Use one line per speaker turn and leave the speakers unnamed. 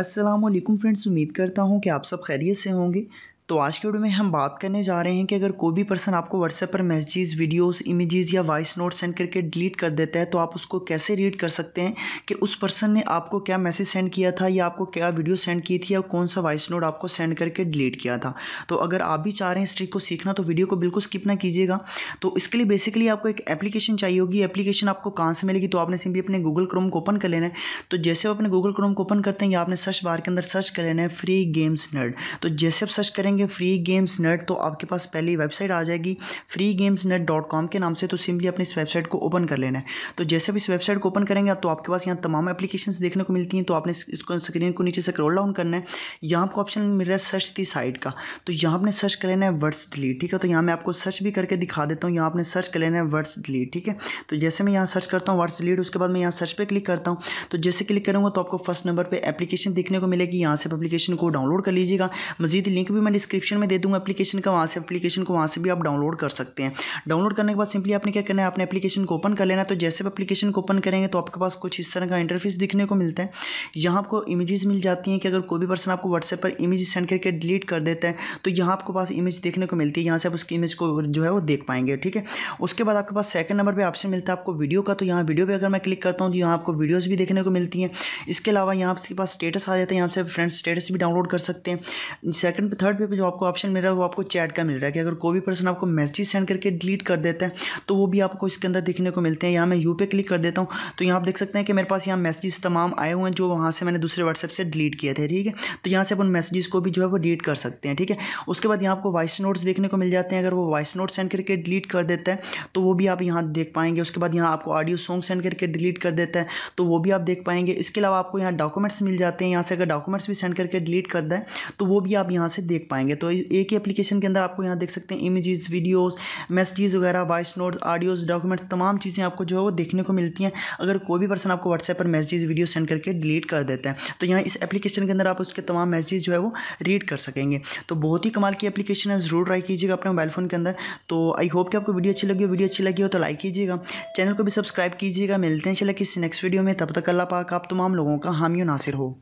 Aslam friends उम्मीद करता हूँ कि आप सब खैरियत से होंगे तो आज की वीडियो में हम बात करने जा रहे हैं कि अगर कोई भी पर्सन आपको व्हाट्सएप पर मैसेजेस वीडियोस इमेजेस या वॉइस नोट सेंड करके डिलीट कर देता है तो आप उसको कैसे रीड कर सकते हैं कि उस पर्सन ने आपको क्या मैसेज सेंड किया था या आपको क्या वीडियो सेंड की थी या कौन सा वॉइस नोट आपको सेंड करके डिलीट किया था तो अगर आप भी चाह रहे हैं इस ट्रिक को सीखना तो वीडियो को बिल्कुल स्किप ना कीजिएगा तो इसके लिए बेसिकली आपको एक एप्लीकेशन चाहिए होगी एप्लीकेशन आपको कहाँ से मिलेगी तो आपने सिंपली अपने गूगल क्रोम को ओपन कर लेना है तो जैसे आप अपने गूगल क्रोम को ओपन करते हैं या आपने सर्च बार के अंदर सर्च कर लेना है फ्री गेम्स नर्ड तो जैसे आप सर्च करेंगे करेंगे फ्री गेम्स नेट तो आपके पास पहली वेबसाइट आ जाएगी free games net dot com के नाम से तो सिंपली अपनी इस वेबसाइट को ओपन कर लेना है तो जैसे भी इस वेबसाइट को ओपन करेंगे तो आपके पास यहाँ तमाम एप्लीकेशन देखने को मिलती हैं तो आपने इसको स्क्रीन को नीचे से क्रोल डाउन करना है यहाँ आपको ऑप्शन मिल रहा है सर्च दी साइट का तो यहाँ आपने सर्च कर लेना है वर्ड्स डिलीट ठीक है तो यहाँ मैं आपको सर्च भी करके दिखा देता हूँ यहाँ आपने सर्च कर लेना है वर्ड्स डिलीट ठीक है तो जैसे मैं यहाँ सर्च करता हूँ वर्ड्स डिलीट उसके बाद मैं यहाँ सर्च पर क्लिक करता हूँ तो जैसे क्लिक करूँगा तो आपको फर्स्ट नंबर पर एप्लीकेशन देखने को मिलेगी यहाँ से एप्लीकेशन को डाउनलोड कर लीजिएगा मजीद लिंक भी मैंने डिस्क्रिप्शन में दे दूँगा एप्लीकेशन का वहाँ से एप्लीकेशन को वहाँ से भी आप डाउनलोड कर सकते हैं डाउनलोड करने के बाद सिंपली आपने क्या करना है आपने एप्लीकेशन को ओपन कर लेना तो जैसे भी एप्लीकेशन को ओपन करेंगे तो आपके पास कुछ इस तरह का इंटरफेस दिखने को मिलता है यहाँ आपको इमेजेस मिल जाती हैं कि अगर कोई भी पर्सन आपको व्हाट्सएप पर इमेज सेंड करके डिलीट कर देता है तो यहाँ आपको पास इमेज देखने को मिलती है यहाँ से आप उसकी इमेज को जो है वो देख पाएंगे ठीक है उसके बाद आपके पास सेकंड नंबर पर ऑप्शन मिलता है आपको वीडियो का तो यहाँ वीडियो पर अगर मैं क्लिक करता हूँ तो यहाँ आपको वीडियोज़ भी देखने को मिलती हैं इसके अलावा यहाँ आपके पास स्टेटस आ जाता है यहाँ से फ्रेंड्स स्टेटस भी डाउनलोड कर सकते हैं सेकंड थर्ड पे पे जो आपको ऑप्शन मिल रहा है वो आपको चैट का मिल रहा है कि अगर कोई भी पर्सन आपको मैसेज सेंड करके डिलीट कर देता है तो वो भी आपको इसके अंदर देखने को मिलते हैं यहाँ मैं यू पे क्लिक कर देता हूँ तो यहाँ आप देख सकते हैं कि मेरे पास यहाँ मैसेजेस तमाम आए हुए हैं जो वहाँ से मैंने दूसरे व्हाट्सएप से डिलीट किए थे ठीक है तो यहाँ से अपन मैसेजेस को भी जो है वो डिलीट कर सकते हैं ठीक है उसके बाद यहाँ आपको वॉइस नोट्स देखने को मिल जाते हैं अगर वो वॉइस नोट सेंड करके डिलीट कर देता है तो वो भी आप यहाँ देख पाएंगे उसके बाद यहाँ आपको ऑडियो सॉन्ग सेंड करके डिलीट कर देता है तो वो भी आप देख पाएंगे इसके अलावा आपको यहाँ डॉक्यूमेंट्स मिल जाते हैं यहाँ से अगर डॉक्यूमेंट्स भी सेंड करके डिलीट कर दें तो वो भी आप यहाँ से देख पाएंगे पाएंगे तो एक ही एप्लीकेशन के अंदर आपको यहाँ देख सकते हैं इमेजेस वीडियोस मैसेजेस वगैरह वॉइस नोट्स ऑडियोस डॉक्यूमेंट्स तमाम चीज़ें आपको जो है वो देखने को मिलती हैं अगर कोई भी पर्सन आपको व्हाट्सएप पर मैसेजेस वीडियो सेंड करके डिलीट कर देता है तो यहाँ इस एप्लीकेशन के अंदर आप उसके तमाम मैसेज जो है वो रीड कर सकेंगे तो बहुत ही कमाल की एप्लीकेशन है ज़रूर ट्राई कीजिएगा अपने मोबाइल फ़ोन के अंदर तो आई होप कि आपको वीडियो अच्छी लगी हो वीडियो अच्छी लगी हो तो लाइक कीजिएगा चैनल को भी सब्सक्राइब कीजिएगा मिलते हैं चले किसी नेक्स्ट वीडियो में तब तक अल्लाह पाक आप तमाम लोगों का हामी नासिर हो